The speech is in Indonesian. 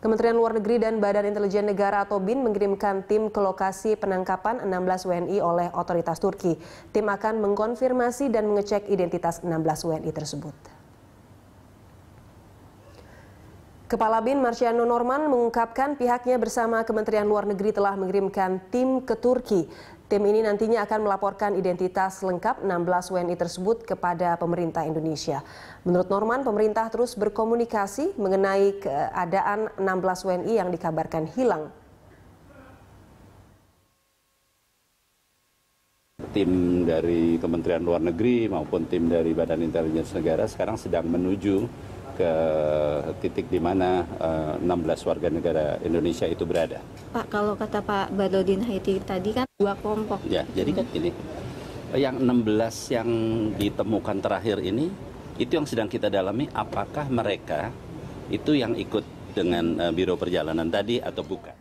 Kementerian Luar Negeri dan Badan Intelijen Negara atau BIN mengirimkan tim ke lokasi penangkapan 16 WNI oleh otoritas Turki. Tim akan mengkonfirmasi dan mengecek identitas 16 WNI tersebut. Kepala BIN Marciano Norman mengungkapkan pihaknya bersama Kementerian Luar Negeri telah mengirimkan tim ke Turki. Tim ini nantinya akan melaporkan identitas lengkap 16 WNI tersebut kepada pemerintah Indonesia. Menurut Norman, pemerintah terus berkomunikasi mengenai keadaan 16 WNI yang dikabarkan hilang tim dari Kementerian Luar Negeri maupun tim dari Badan Intelijen Negara sekarang sedang menuju ke titik di mana uh, eh, 16 warga negara Indonesia itu berada. Pak, kalau kata Pak Badrodin Haiti tadi kan dua kelompok. Ya, jadi kan ini yang 16 yang ditemukan terakhir ini itu yang sedang kita dalami apakah mereka itu yang ikut dengan uh, biro perjalanan tadi atau bukan.